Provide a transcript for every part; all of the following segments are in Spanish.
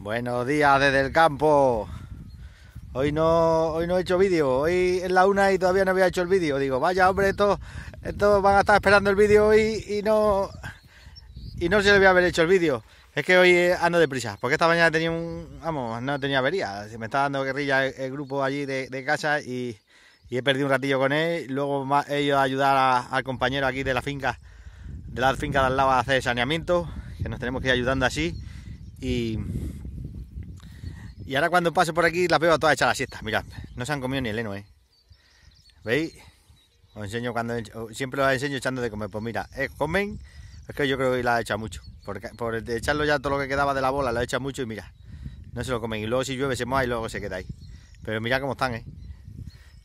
Buenos días desde el campo. Hoy no, hoy no he hecho vídeo. Hoy es la una y todavía no había hecho el vídeo. Digo, vaya hombre, estos, van a estar esperando el vídeo y, y no y no se le voy a haber hecho el vídeo. Es que hoy eh, ando deprisa, porque esta mañana tenía un. Vamos, no tenía avería. Me está dando guerrilla el, grupo allí de, casa y, he perdido un ratillo con él. Luego ellos a ayudar al compañero aquí de la finca, de la finca de al lado a hacer saneamiento, que nos tenemos que ir ayudando así. Y, y ahora cuando paso por aquí las veo a todas hechas la siesta. Mirad, no se han comido ni el heno, ¿eh? ¿Veis? Os enseño cuando... Siempre os enseño echando de comer. Pues mira, eh, comen... Es que yo creo que la he echado mucho. Porque, por echarlo ya todo lo que quedaba de la bola, la he echado mucho y mira. No se lo comen. Y luego si llueve se moja y luego se queda ahí. Pero mira cómo están, ¿eh?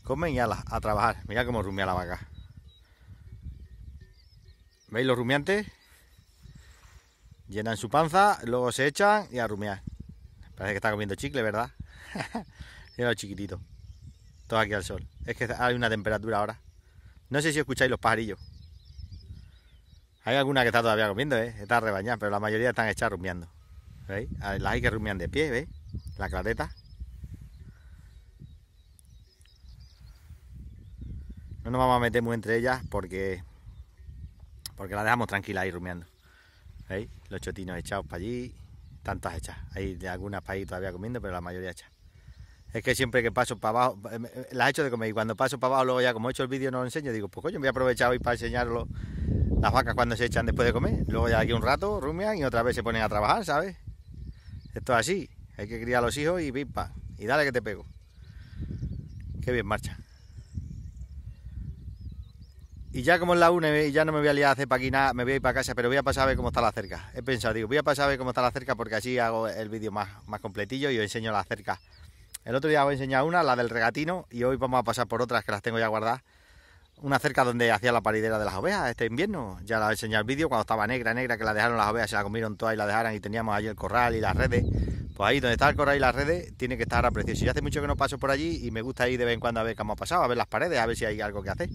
Comen y ala, a trabajar. Mira cómo rumia la vaca. ¿Veis los rumiantes? Llenan su panza, luego se echan y a rumiar. Parece que está comiendo chicle, ¿verdad? Mira lo chiquitito. Todo aquí al sol. Es que hay una temperatura ahora. No sé si escucháis los pajarillos. Hay alguna que está todavía comiendo, ¿eh? Está rebañada, pero la mayoría están hechas rumiando. ¿Veis? Las hay que rumian de pie, ¿veis? La clareta. No nos vamos a meter muy entre ellas porque porque la dejamos tranquila ahí rumiando. ¿Veis? Los chotinos echados para allí tantas hechas. Hay de algunas ir todavía comiendo, pero la mayoría hechas. Es que siempre que paso para abajo, eh, eh, las hecho de comer y cuando paso para abajo, luego ya como he hecho el vídeo no lo enseño, digo, pues coño, me voy a aprovechar hoy para enseñarlo las vacas cuando se echan después de comer. Luego ya aquí un rato rumian y otra vez se ponen a trabajar, ¿sabes? Esto es así, hay que criar a los hijos y vipa y dale que te pego. Qué bien marcha. Y ya como es la una y ya no me voy a liar a hacer para aquí nada, me voy a ir para casa, pero voy a pasar a ver cómo está la cerca. He pensado, digo, voy a pasar a ver cómo está la cerca porque así hago el vídeo más, más completillo y os enseño la cerca. El otro día os he enseñado una, la del regatino, y hoy vamos a pasar por otras que las tengo ya guardadas. Una cerca donde hacía la paridera de las ovejas este invierno. Ya la he enseñado el vídeo cuando estaba negra, negra, que la dejaron las ovejas, se la comieron todas y la dejaron y teníamos ahí el corral y las redes. Pues ahí donde está el corral y las redes tiene que estar a precioso. Y hace mucho que no paso por allí y me gusta ir de vez en cuando a ver cómo ha pasado, a ver las paredes, a ver si hay algo que hacer.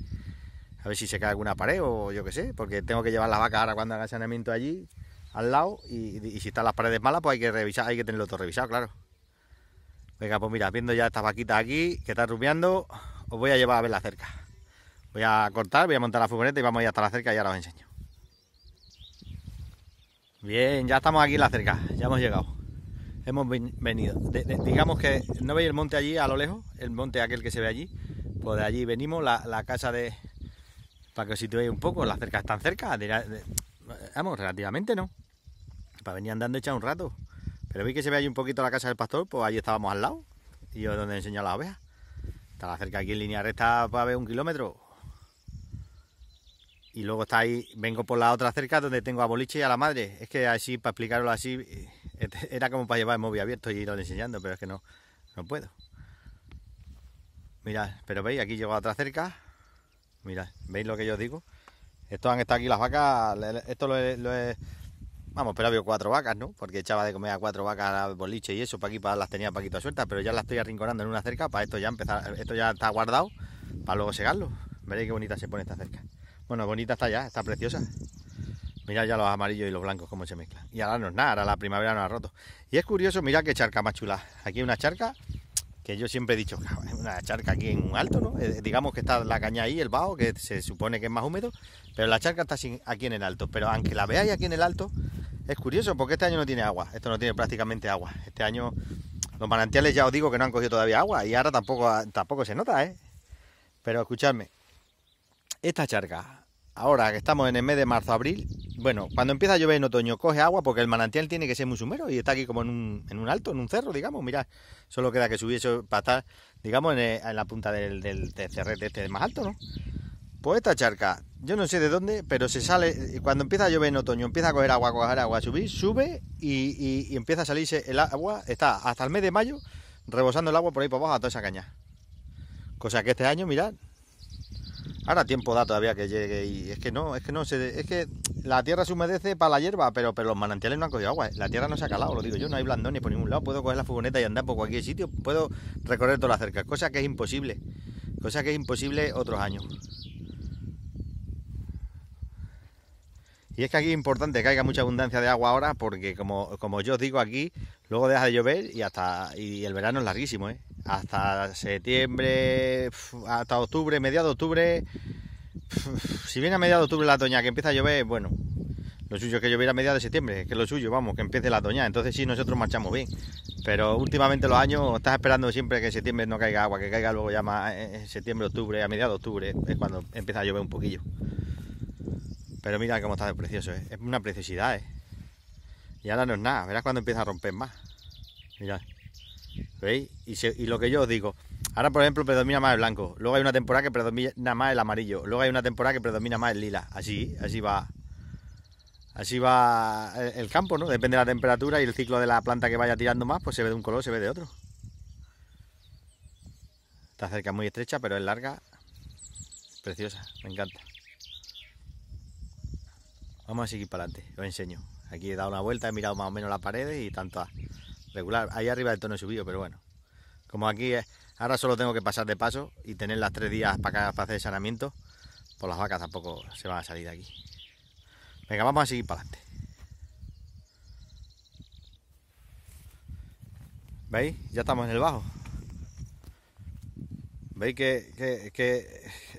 A ver si se cae alguna pared o yo qué sé, porque tengo que llevar la vacas ahora cuando haga saneamiento allí, al lado, y, si están las paredes malas, pues hay que revisar, hay que tenerlo todo revisado, claro. Venga, pues mira, viendo ya estas vaquitas aquí, que está rumiando, os voy a llevar a ver la cerca. Voy a cortar, voy a montar la furgoneta y vamos a ir hasta la cerca y ahora os enseño. Bien, ya estamos aquí en la cerca, ya hemos llegado. Hemos venido. digamos que, ¿no veis el monte allí a lo lejos? El monte aquel que se ve allí. Pues de allí venimos, la casa de, para que os situéis un poco. Las cercas están cerca, vamos, relativamente no. Para venir andando echar un rato. Pero vi que se ve ahí un poquito la casa del pastor, pues ahí estábamos al lado. Y yo donde enseño las ovejas. la cerca aquí en línea recta para pues, ver un kilómetro. Y luego está ahí, vengo por la otra cerca donde tengo a Boliche y a la madre. Es que así, para explicarlo así, este, era como para llevar el móvil abierto y irlo enseñando, pero es que no, no puedo. Mirad, pero veis, aquí llego a otra cerca. Mirad, ¿veis lo que yo digo? Esto han estado aquí las vacas, esto lo es, vamos, pero había cuatro vacas, ¿no? Porque echaba de comer a cuatro vacas al boliche y eso, para aquí para, las tenía paquito sueltas suelta, pero ya las estoy arrinconando en una cerca, para esto ya empezar, esto ya está guardado, para luego segarlo. Veréis qué bonita se pone esta cerca. Bueno, bonita está ya, está preciosa. Mirad ya los amarillos y los blancos cómo se mezclan. Y ahora no es nada, ahora la primavera no ha roto. Y es curioso, mirad qué charca más chula. Aquí hay una charca que yo siempre he dicho, una charca aquí en un alto, ¿no? Eh, digamos que está la caña ahí, el bajo, que se supone que es más húmedo, pero la charca está aquí en el alto. Pero aunque la veáis aquí en el alto, es curioso porque este año no tiene agua, esto no tiene prácticamente agua. Este año los manantiales ya os digo que no han cogido todavía agua y ahora tampoco, tampoco se nota, ¿eh? Pero escuchadme, esta charca ahora que estamos en el mes de marzo-abril, bueno, cuando empieza a llover en otoño coge agua porque el manantial tiene que ser muy sumero y está aquí como en un, alto, en un cerro, digamos, Mira, solo queda que subiese para estar, digamos, en, la punta del, del, cerrete este más alto, ¿no? Pues esta charca, yo no sé de dónde, pero se sale, cuando empieza a llover en otoño, empieza a coger agua, a coger agua, subir, sube y, empieza a salirse el agua, está hasta el mes de mayo rebosando el agua por ahí por abajo a toda esa caña. Cosa que este año, mirad, Ahora tiempo da todavía que llegue y es que no, es que no se, es que la tierra se humedece para la hierba, pero, pero los manantiales no han cogido agua. Eh. La tierra no se ha calado, lo digo yo, no hay blandones por ningún lado. Puedo coger la furgoneta y andar por cualquier sitio, puedo recorrer toda la cerca, cosa que es imposible, cosa que es imposible otros años. Y es que aquí es importante que caiga mucha abundancia de agua ahora, porque como, yo os digo aquí, luego deja de llover y hasta el verano es larguísimo, ¿eh? Hasta septiembre, hasta octubre, mediados de octubre. Si viene a mediados de octubre la doña que empieza a llover, bueno, lo suyo es que lloviera a mediados de septiembre, que es lo suyo, vamos, que empiece la doña. Entonces sí, nosotros marchamos bien. Pero últimamente los años estás esperando siempre que en septiembre no caiga agua, que caiga luego ya más en eh, eh, septiembre, octubre, a mediados de octubre, es cuando empieza a llover un poquillo. Pero mira cómo está de precioso, ¿eh? es una preciosidad. ¿eh? Y ahora no es nada, verás cuando empieza a romper más. Mirad, ¿veis? Y, lo que yo os digo, ahora por ejemplo predomina más el blanco, luego hay una temporada que predomina más el amarillo, luego hay una temporada que predomina más el lila, así, así va. Así va el campo, ¿no? Depende de la temperatura y el ciclo de la planta que vaya tirando más, pues se ve de un color, se ve de otro. Está cerca muy estrecha, pero es larga, preciosa, me encanta. Vamos a seguir para adelante, os enseño. Aquí he dado una vuelta, he mirado más o menos las paredes y tanto regular. Ahí arriba el tono he subido, pero bueno. Como aquí ahora solo tengo que pasar de paso y tener las tres días para, para hacer el sanamiento, pues las vacas tampoco se van a salir de aquí. Venga, vamos a seguir para adelante. ¿Veis? Ya estamos en el bajo. Veis que, qué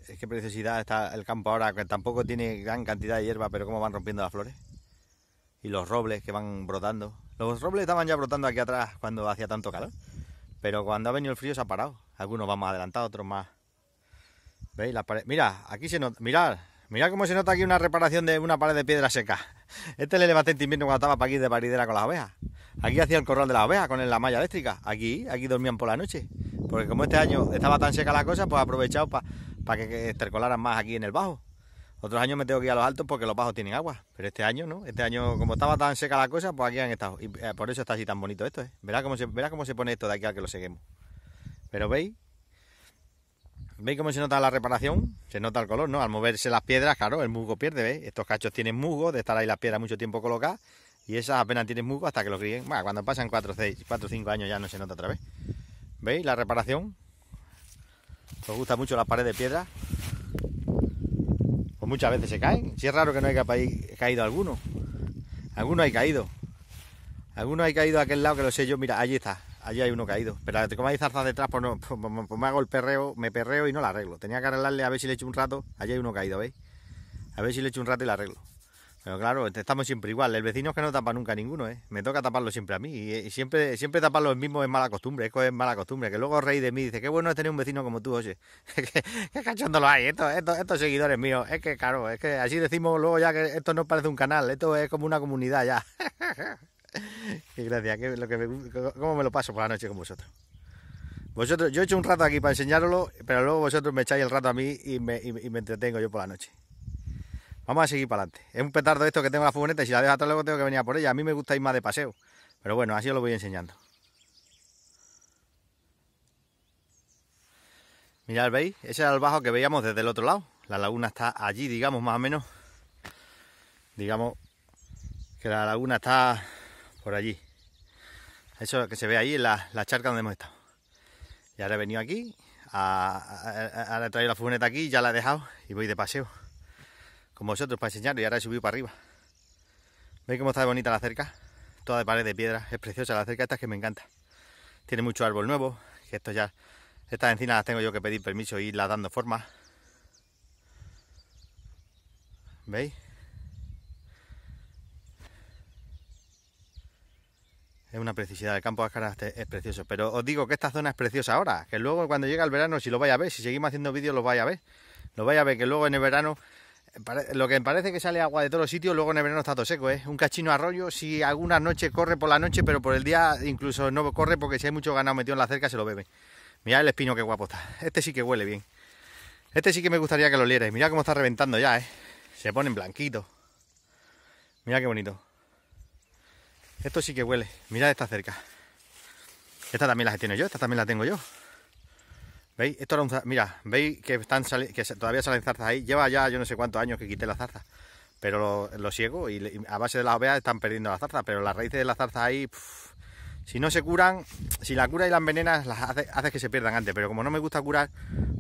está el campo ahora, que tampoco tiene gran cantidad de hierba, pero cómo van rompiendo las flores. Y los robles que van brotando. Los robles estaban ya brotando aquí atrás cuando hacía tanto calor. Pero cuando ha venido el frío se ha parado. Algunos van más adelantados, otros más... ¿Veis? Las paredes. Mira, aquí se nota... Mirad, Mira cómo se nota aquí una reparación de una pared de piedra seca. Este le levanté en invierno cuando estaba para aquí de paridera con las ovejas. Aquí hacía el corral de las ovejas con la malla eléctrica. Aquí, aquí dormían por la noche. Porque como este año estaba tan seca la cosa, pues aprovechado para que, estercolaran más aquí en el bajo. Otros años me tengo que ir a los altos porque los bajos tienen agua. Pero este año no. Este año, como estaba tan seca la cosa, pues aquí han estado. Y eh, por eso está así tan bonito esto, ¿eh? Verá cómo se, verá cómo se pone esto de aquí al que lo seguimos. Pero veis, ¿Veis cómo se nota la reparación? Se nota el color, ¿no? Al moverse las piedras, claro, el musgo pierde, ¿veis? Estos cachos tienen musgo, de estar ahí las piedras mucho tiempo colocadas, y esas apenas tienen musgo hasta que lo críen. Bueno, cuando pasan 4 o 5 años ya no se nota otra vez. ¿Veis la reparación? Os gusta mucho las paredes de piedra. Pues muchas veces se caen. Si es raro que no haya caído alguno. Alguno hay caído. Alguno hay caído a aquel lado que lo sé yo. Mira, allí está. Allí hay uno caído. Pero como hay zarzas detrás, pues, no, pues, pues, pues me hago el perreo, me perreo y no la arreglo. Tenía que arreglarle a ver si le echo un rato. Allí hay uno caído, ¿veis? A ver si le echo un rato y la arreglo. Pero claro, este, estamos siempre igual. El vecino es que no tapa nunca ninguno, ¿eh? Me toca taparlo siempre a mí. Y, siempre, siempre taparlo el mismo es mala costumbre, es, es mala costumbre. Que luego reí de mí y dice, qué bueno es tener un vecino como tú, oye. qué cachondo lo hay, estos, estos, seguidores míos. Es que, claro, es que así decimos luego ya que esto no parece un canal, esto es como una comunidad ya. Qué gracia, que lo que cómo me lo paso por la noche con vosotros. Vosotros, yo he hecho un rato aquí para enseñároslo, pero luego vosotros me echáis el rato a mí y me, entretengo yo por la noche. Vamos a seguir para adelante. Es un petardo esto que tengo la furgoneta y si la dejo atrás luego tengo que venir por ella. A mí me gusta ir más de paseo. Pero bueno, así os lo voy enseñando. Mirad, ¿veis? Ese era el bajo que veíamos desde el otro lado. La laguna está allí, digamos, más o menos. Digamos que la laguna está por allí. Eso que se ve ahí, la, la charca donde hemos estado. Y ahora he venido aquí, ahora he traído la furgoneta aquí, ya la he dejado y voy de paseo. Con vosotros para enseñaros y ahora he subido para arriba. ¿Veis cómo está bonita la cerca? Toda de pared de piedra, es preciosa la cerca, esta es que me encanta. Tiene mucho árbol nuevo, que esto ya, estas encinas las tengo yo que pedir permiso e irlas dando forma. ¿Veis? Es una precisidad, el campo de Ascaras es precioso. Pero os digo que esta zona es preciosa ahora, que luego cuando llega el verano, si lo vais a ver, si seguimos haciendo vídeos, lo vais a ver. Lo vais a ver, que luego en el verano, eh, lo que parece que sale agua de todos los sitios, luego en el verano está todo seco, ¿eh? Un cachino arroyo, si alguna noche corre por la noche, pero por el día incluso no corre, porque si hay mucho ganado metido en la cerca, se lo bebe. Mirad el espino que guapo está. Este sí que huele bien. Este sí que me gustaría que lo lierais. Mirad cómo está reventando ya, ¿eh? Se ponen blanquito, Mira qué bonito. Esto sí que huele. Mirad esta cerca. Esta también la tiene yo, esta también la tengo yo. ¿Veis? Esto era un zarza. Mira, veis que, están todavía salen zarzas ahí. Lleva ya yo no sé cuántos años que quité la zarza. Pero lo, ciego y, a base de las ovejas están perdiendo la zarza. Pero las raíces de la zarza ahí... Si no se curan, si la cura y las envenenas las hace que se pierdan antes, pero como no me gusta curar,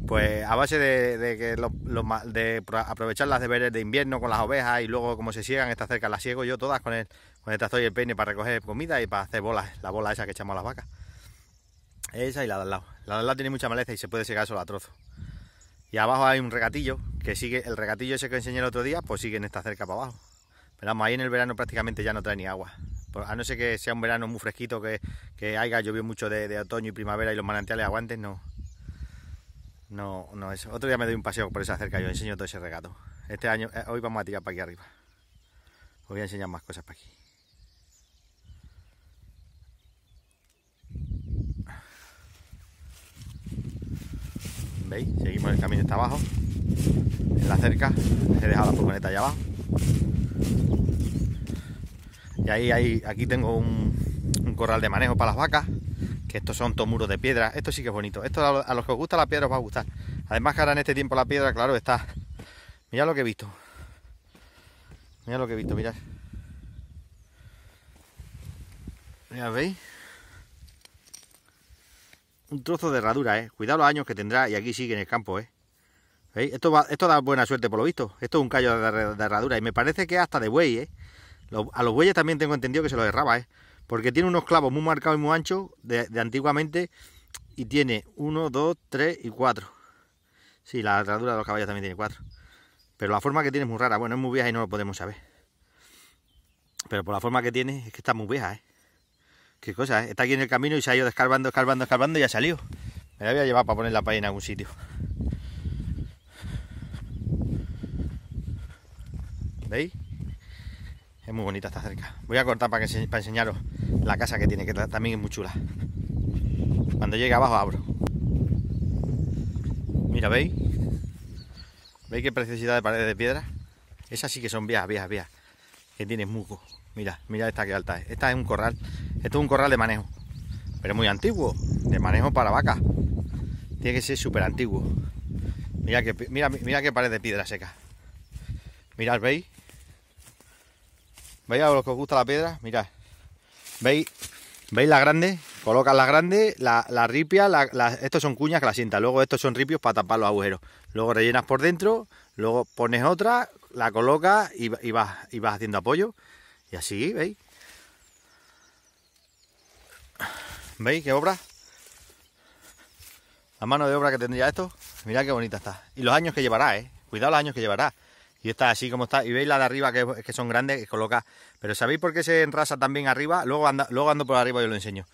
pues a base de, de, de, de aprovechar las deberes de invierno con las ovejas y luego como se ciegan está cerca las ciego yo todas con el, con el y el peine para recoger comida y para hacer bolas, la bola esa que echamos a las vacas. Esa y la de al lado. La de al lado tiene mucha maleza y se puede secar solo a trozo. Y abajo hay un regatillo, que sigue, el regatillo ese que enseñé el otro día, pues sigue en esta cerca para abajo. Pero vamos, ahí en el verano prácticamente ya no trae ni agua. Pues, a no ser que sea un verano muy fresquito, que, que haya llovido mucho de, otoño y primavera y los manantiales aguanten, no. No, no es. Otro día me doy un paseo por esa cerca, yo enseño todo ese regato. Este año, eh, hoy vamos a tirar para aquí arriba. Os voy a enseñar más cosas para aquí. ¿Veis? Seguimos el camino hasta abajo. En la cerca. He dejado la furgoneta allá abajo. Y ahí, hay aquí tengo un, corral de manejo para las vacas, que estos son todos muros de piedra. Esto sí que es bonito. Esto a los, que os gusta la piedra os va a gustar. Además que ahora en este tiempo la piedra, claro, está... mira lo que he visto. mira lo que he visto, mirad. Ya veis. Un trozo de herradura, eh. Cuidado los años que tendrá y aquí sigue en el campo, eh. ¿Veis? Esto, da buena suerte por lo visto. Esto es un callo de, herradura y me parece que hasta de buey, eh. A los bueyes también tengo entendido que se los erraba, ¿eh? Porque tiene unos clavos muy marcados y muy anchos de, antiguamente y tiene uno, dos, tres y cuatro Sí, la herradura de los caballos también tiene cuatro Pero la forma que tiene es muy rara. Bueno, es muy vieja y no lo podemos saber. Pero por la forma que tiene es que está muy vieja, ¿eh? Qué cosa, ¿eh? Está aquí en el camino y se ha ido descarbando, descarbando, descarbando y ha salido. Me la voy a llevar para poner la paya en algún sitio. ¿Veis? muy bonita está cerca. Voy a cortar para, que, para enseñaros la casa que tiene, que también es muy chula. Cuando llegue abajo abro. Mira, ¿veis? ¿Veis qué preciosidad de paredes de piedra? Esas sí que son vías, vías, vías. Que tiene muco. Mira, mira esta que alta es. Esta es un corral. Esto es un corral de manejo. Pero muy antiguo. De manejo para vacas. Tiene que ser súper antiguo. Mira que, mira, mira que pared de piedra seca. Mirad, ¿veis? ¿Veis a los que os gusta la piedra? Mirad. ¿Veis? ¿Veis la grande? Colocas la grande, la, la ripia, estos son cuñas que la sientas, luego estos son ripios para tapar los agujeros. Luego rellenas por dentro, luego pones otra, la colocas y, vas, y vas haciendo apoyo. Y así, ¿veis? ¿Veis qué obra? La mano de obra que tendría esto. Mirad qué bonita está. Y los años que llevará, ¿eh? Cuidado los años que llevará y está así como está. Y veis la de arriba que, son grandes, que coloca. Pero ¿sabéis por qué se enrasa también arriba? Luego, anda, luego ando por arriba y os lo enseño.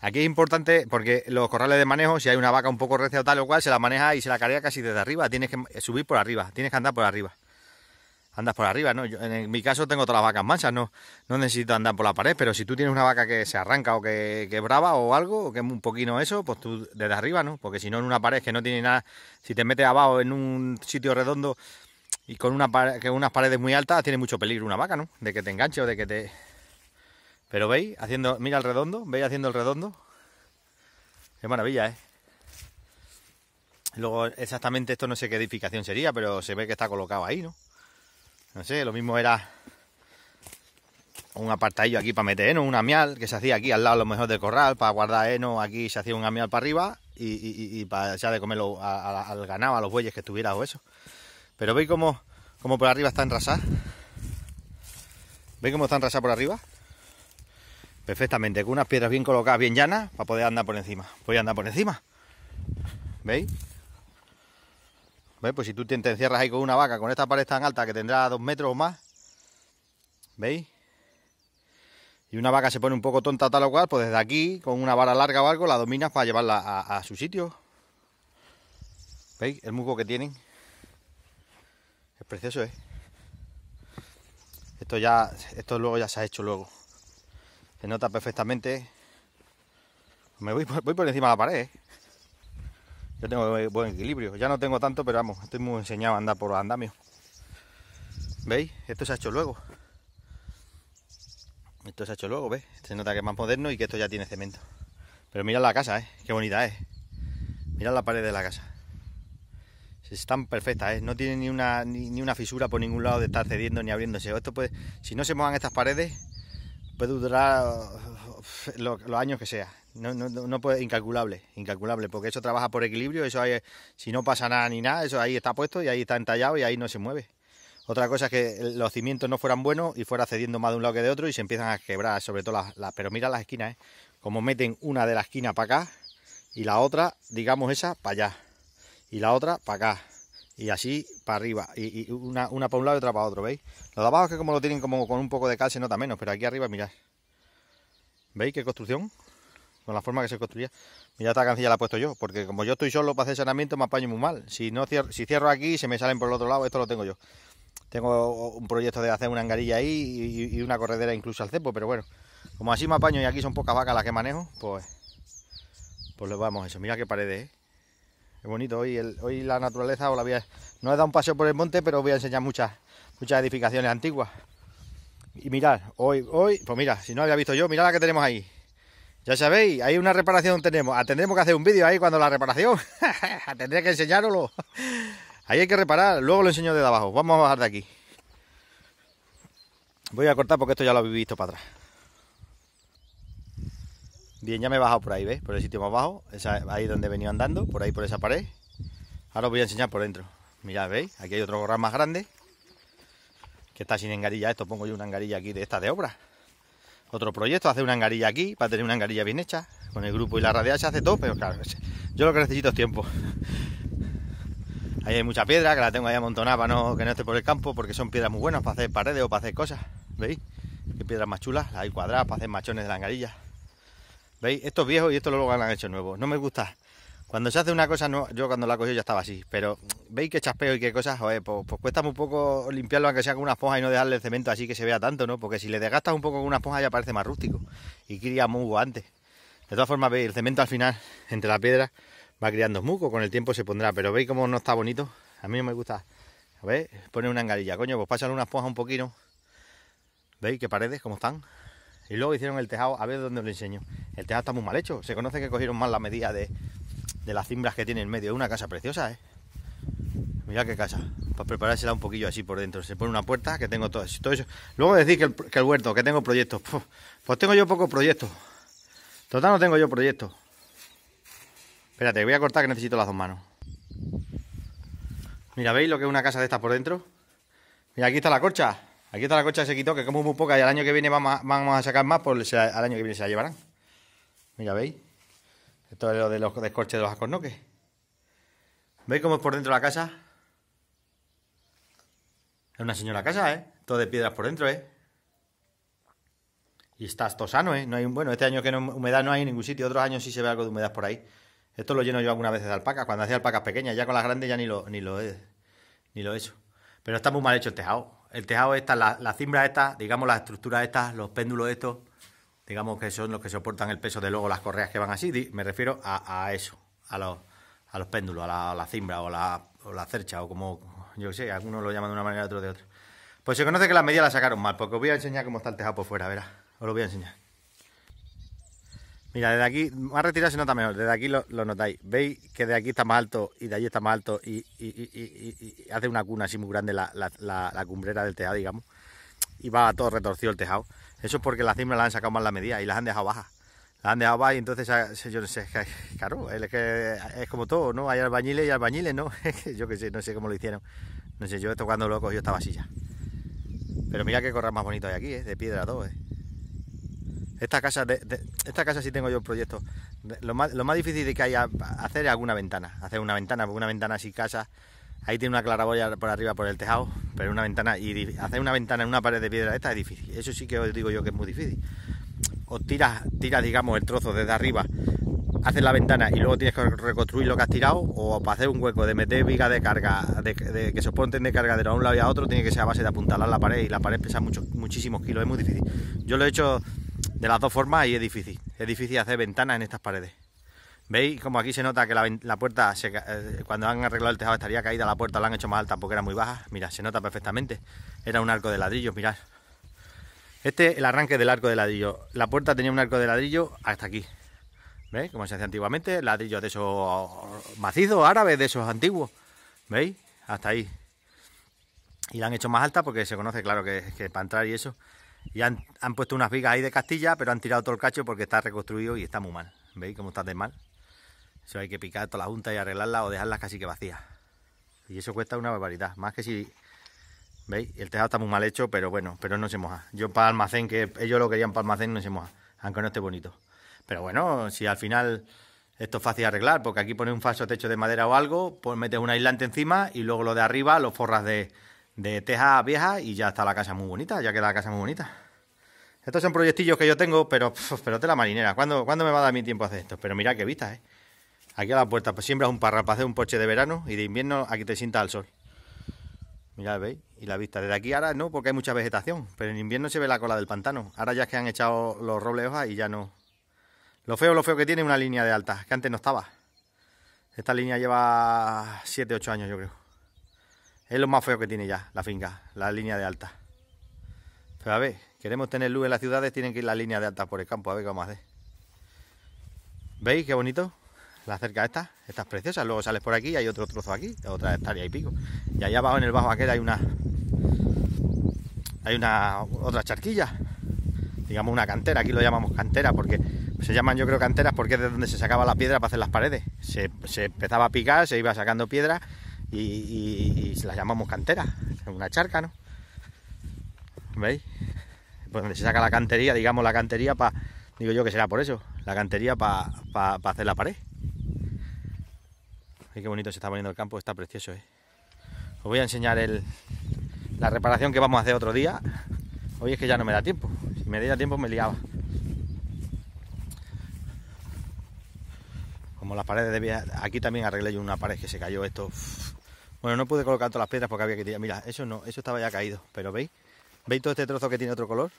Aquí es importante porque los corrales de manejo, si hay una vaca un poco recia o tal o cual, se la maneja y se la carga casi desde arriba. Tienes que subir por arriba, tienes que andar por arriba. Andas por arriba, ¿no? en mi caso tengo todas las vacas manchas, no, no necesito andar por la pared, pero si tú tienes una vaca que se arranca o que, brava o algo, o que es un poquito eso, pues tú desde arriba, ¿no? Porque si no en una pared que no tiene nada, si te metes abajo en un sitio redondo y con unas paredes muy altas tiene mucho peligro una vaca, ¿no? De que te enganche o de que te... Pero veis, haciendo, mira el redondo, veis haciendo el redondo. Qué maravilla, ¿eh? Luego, exactamente esto no sé qué edificación sería, pero se ve que está colocado ahí, ¿no? No sé, lo mismo era un apartadillo aquí para meter heno, un amial que se hacía aquí al lado a lo mejor del corral, para guardar heno, aquí se hacía un amial para arriba y, para ya de comerlo al ganado, a los bueyes que estuviera o eso. Pero veis cómo, por arriba está enrasada. ¿Veis cómo está enrasada por arriba? Perfectamente, con unas piedras bien colocadas, bien llanas, para poder andar por encima. Voy a andar por encima. ¿Veis? ¿Veis? Pues si tú te encierras ahí con una vaca, con esta pared tan alta que tendrá dos metros o más, ¿veis? Y una vaca se pone un poco tonta tal o cual, pues desde aquí, con una vara larga o algo, la dominas para llevarla a, a su sitio. ¿Veis? El musgo que tienen precioso, ¿eh? Esto ya, esto luego ya se ha hecho luego. Se nota perfectamente. Me voy, por encima de la pared, Ya ¿eh? Yo tengo buen equilibrio. Ya no tengo tanto, pero vamos, estoy muy enseñado a andar por los andamios. ¿Veis? Esto se ha hecho luego. Esto se ha hecho luego, ve. Se nota que es más moderno y que esto ya tiene cemento. Pero mirad la casa, ¿eh? Qué bonita es. Mirad la pared de la casa están perfectas, ¿eh? no tienen ni una, fisura por ningún lado de estar cediendo ni abriéndose. Esto si no se muevan estas paredes, puede durar los, años que sea. No, puede, incalculable, incalculable, porque eso trabaja por equilibrio, eso hay, si no pasa nada ni nada, eso ahí está puesto y ahí está entallado y ahí no se mueve. Otra cosa es que los cimientos no fueran buenos y fuera cediendo más de un lado que de otro y se empiezan a quebrar, sobre todo las... pero mira las esquinas, ¿eh? Como meten una de la esquina para acá y la otra, digamos esa, para allá y la otra para acá. Y así para arriba. Y, una, para un lado y otra para otro, ¿veis? Lo de abajo es que como lo tienen como con un poco de cal se nota menos, pero aquí arriba mirad. ¿Veis qué construcción? Con la forma que se construía. mira esta cancilla la he puesto yo, porque como yo estoy solo para hacer saneamiento me apaño muy mal. Si, no cierro, si cierro aquí se me salen por el otro lado, esto lo tengo yo. Tengo un proyecto de hacer una angarilla ahí y, una corredera incluso al cepo, pero bueno. Como así me apaño y aquí son pocas vacas las que manejo, pues... Pues lo vamos a eso. Mira qué paredes, ¿eh? Es bonito, hoy, hoy la naturaleza os la No he dado un paseo por el monte, pero os voy a enseñar muchas, muchas edificaciones antiguas. Y mirad, hoy, hoy, pues mira, si no había visto yo, mirad la que tenemos ahí. Ya sabéis, hay una reparación tenemos. Ah, tendremos que hacer un vídeo ahí cuando la reparación. Tendré que enseñároslo. Ahí hay que reparar, luego lo enseño de abajo. Vamos a bajar de aquí. Voy a cortar porque esto ya lo habéis visto para atrás. Bien, ya me he bajado por ahí, ¿ves? Por el sitio más bajo, ahí donde he venido andando, por ahí por esa pared. Ahora os voy a enseñar por dentro. Mirad, ¿veis? Aquí hay otro gorral más grande, que está sin engarilla. Esto pongo yo una engarilla aquí de esta de obra. Otro proyecto, hacer una engarilla aquí, para tener una engarilla bien hecha. Con el grupo y la radial se hace todo, pero claro, yo lo que necesito es tiempo. Ahí hay mucha piedra, que la tengo ahí amontonada para no, que no esté por el campo, porque son piedras muy buenas para hacer paredes o para hacer cosas. ¿Veis? Qué piedras más chulas, hay cuadradas para hacer machones de la engarilla. ¿Veis? Esto es viejo y esto luego lo han hecho nuevo. No me gusta. Cuando se hace una cosa, yo cuando la cogí ya estaba así, pero veis que chaspeo y qué cosas, pues, pues, cuesta un poco limpiarlo aunque sea con una esponja y no dejarle el cemento así que se vea tanto, ¿no? Porque si le desgastas un poco con una esponja ya parece más rústico y cría mugo antes. De todas formas, veis, el cemento al final, entre las piedras, va criando musgo, con el tiempo se pondrá, pero veis cómo no está bonito, a mí no me gusta, ver, pone una engarilla, coño, pues pásale una esponja un poquito, ¿veis qué paredes, cómo están? Y luego hicieron el tejado, a ver dónde os lo enseño. El tejado está muy mal hecho. Se conoce que cogieron mal la medida de, las cimbras que tiene en medio. Es una casa preciosa, ¿eh? Mirad qué casa. Para preparársela un poquillo así por dentro. Se pone una puerta que tengo todo, todo eso. Luego decir que el, huerto, que tengo proyectos. Pues, pues tengo yo pocos proyectos. Total no tengo yo proyectos. Espérate, voy a cortar que necesito las dos manos. Mira, ¿veis lo que es una casa de estas por dentro? Mira, aquí está la corcha. Aquí está la cocha se quitó, que como muy poca y al año que viene vamos a, sacar más, pues al año que viene se la llevarán. Mira, ¿veis? Esto es lo de los descorches de los acornoques. ¿Veis cómo es por dentro la casa? Es una señora casa, ¿eh? Todo de piedras por dentro, ¿eh? Y está esto sano, ¿eh? No hay, bueno, este año que no, humedad no hay ningún sitio, otros años sí se ve algo de humedad por ahí. Esto lo lleno yo algunas veces de alpaca, cuando hacía alpacas pequeñas, ya con las grandes ya ni lo, ni lo, ni lo he hecho. Pero está muy mal hecho el tejado el tejado está, la, cimbra está esta, digamos las estructuras estas, los péndulos estos, digamos que son los que soportan el peso de luego las correas que van así, me refiero a, eso, a los, a los péndulos, a la, cimbra o la, cercha o como, yo sé, algunos lo llaman de una manera, otro de otra. Pues se conoce que la medidas la sacaron mal, porque os voy a enseñar cómo está el tejado por fuera, verá, os lo voy a enseñar. Mira, desde aquí, más retirado se nota mejor, desde aquí lo, notáis. ¿Veis que de aquí está más alto y de allí está más alto y, hace una cuna así muy grande la, cumbrera del tejado, digamos? Y va todo retorcido el tejado. Eso es porque las cimas las han sacado más la medida y las han dejado bajas. Las han dejado bajas y entonces, ah, yo no sé, claro, es que es como todo, ¿no? Hay albañiles y albañiles, ¿no? yo que sé, no sé cómo lo hicieron. No sé, yo esto cuando lo he cogido estaba así ya. Pero mira qué corral más bonito hay aquí, ¿eh? De piedra todo, ¿eh? Esta casa, de, esta casa sí tengo yo el proyecto. Lo más, difícil de que haya hacer es alguna ventana. Hacer una ventana, porque una ventana sin casa. Ahí tiene una claraboya por arriba, por el tejado, pero una ventana. Y hacer una ventana en una pared de piedra esta es difícil. Eso sí que os digo yo que es muy difícil. O tiras, tira digamos, el trozo desde arriba, haces la ventana y luego tienes que reconstruir lo que has tirado. O para hacer un hueco de meter viga de carga, de, que se ponen de carga a un lado y a otro, tiene que ser a base de apuntalar la pared. Y la pared pesa muchísimos kilos, es muy difícil. Yo lo he hecho de las dos formas y es difícil. Es difícil hacer ventanas en estas paredes. ¿Veis? Como aquí se nota que la, puerta, eh, cuando han arreglado el tejado estaría caída, la puerta la han hecho más alta porque era muy baja. Mira, se nota perfectamente. Era un arco de ladrillo, mirad. Este el arranque del arco de ladrillo. La puerta tenía un arco de ladrillo hasta aquí. ¿Veis? Como se hacía antiguamente, ladrillos de esos oh, macizos, árabes, de esos antiguos. ¿Veis? Hasta ahí. Y la han hecho más alta porque se conoce, claro, que, que para entrar y eso. Y han, puesto unas vigas ahí de Castilla, pero han tirado todo el cacho porque está reconstruido y está muy mal. ¿Veis cómo está de mal? Eso hay que picar toda la junta y arreglarla o dejarlas casi que vacías. Y eso cuesta una barbaridad. Más que si... ¿Veis? El tejado está muy mal hecho, pero bueno, pero no se moja. Yo para almacén, que ellos lo querían para almacén, no se moja. Aunque no esté bonito. Pero bueno, si al final esto es fácil de arreglar, porque aquí pones un falso techo de madera o algo, pues metes un aislante encima y luego lo de arriba lo forras de, de teja vieja y ya está la casa muy bonita, ya queda la casa muy bonita. Estos son proyectillos que yo tengo, pero, pero la marinera. ¿Cuándo, me va a dar mi tiempo a hacer esto? Pero mira qué vista, ¿eh? Aquí a la puerta pues siembras un hacer un porche de verano y de invierno aquí te sienta al sol. Mirad, ¿veis? Y la vista. Desde aquí ahora no, porque hay mucha vegetación, pero en invierno se ve la cola del pantano. Ahora ya es que han echado los robles hojas y ya no... Lo feo, lo feo que tiene una línea de alta que antes no estaba. Esta línea lleva 7, 8 años, yo creo. Es lo más feo que tiene ya la finca, la línea de alta. Pero a ver, queremos tener luz en las ciudades, tienen que ir la línea de alta por el campo, a ver cómo hace. ¿Veis qué bonito? La cerca esta, esta es preciosa. Luego sales por aquí y hay otro trozo aquí, otra hectárea y pico. Y allá abajo en el bajo aquel hay una... Hay una otra charquilla, digamos una cantera, aquí lo llamamos cantera porque se llaman yo creo canteras porque es de donde se sacaba la piedra para hacer las paredes. Se, se empezaba a picar, se iba sacando piedra y, y, la llamamos cantera, una charca, ¿no? ¿Veis? Pues donde se saca la cantería, digamos la cantería para, digo yo que será por eso, la cantería para hacer la pared. ¡Ay, qué bonito se está poniendo el campo, está precioso, ¿eh? Os voy a enseñar la reparación que vamos a hacer otro día. Hoy es que ya no me da tiempo, si me diera tiempo me liaba. Como las paredes de... Aquí también arreglé yo una pared que se cayó esto. Bueno, no pude colocar todas las piedras porque había que tirar. Mira, eso no, eso estaba ya caído. Pero ¿veis? ¿Veis todo este trozo que tiene otro color?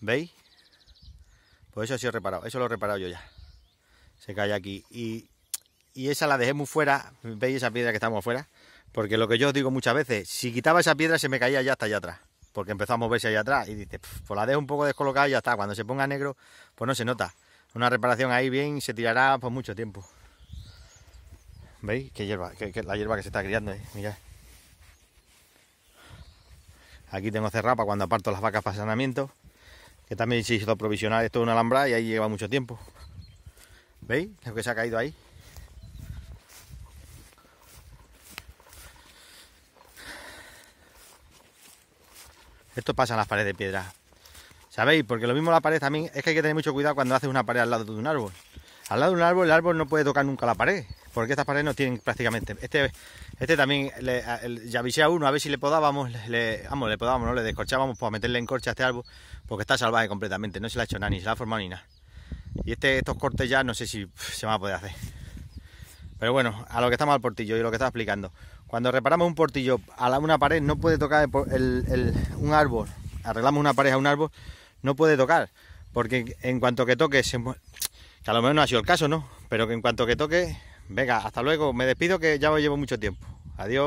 ¿Veis? Pues eso ha sido reparado. Eso lo he reparado yo ya. Se cae aquí. Y, esa la dejé muy fuera. ¿Veis esa piedra que estamos fuera? Porque lo que yo os digo muchas veces, si quitaba esa piedra se me caía ya hasta allá atrás. Porque empezó a moverse allá atrás. Y dice, pues la dejo un poco descolocada y ya está. Cuando se ponga negro, pues no se nota. Una reparación ahí bien se tirará por mucho tiempo. ¿Veis? hierba, la hierba que se está criando, ¿eh? Mirad. Aquí tengo cerrapa cuando aparto las vacas para sanamiento. Que también se hizo provisional. Esto es una alambrada y ahí lleva mucho tiempo. ¿Veis? Lo que se ha caído ahí. Esto pasa en las paredes de piedra. ¿Sabéis? Porque lo mismo la pared también es que hay que tener mucho cuidado cuando haces una pared al lado de un árbol. Al lado de un árbol, el árbol no puede tocar nunca la pared porque estas paredes no tienen prácticamente. Este, este también ya avisé a uno a ver si le podábamos, le, vamos, le podábamos, no le descorchábamos para meterle en a este árbol, porque está salvaje completamente, no se la ha hecho nada, ni se la ha formado ni nada. Y este, estos cortes ya no sé si se van a poder hacer. Pero bueno, a lo que estamos al portillo y lo que estaba explicando. Cuando reparamos un portillo a una pared, no puede tocar un árbol. Arreglamos una pared a un árbol, no puede tocar. Porque en cuanto que toque, que a lo menos no ha sido el caso, ¿no? Pero que en cuanto que toque, Venga, hasta luego. Me despido que ya me llevo mucho tiempo. Adiós.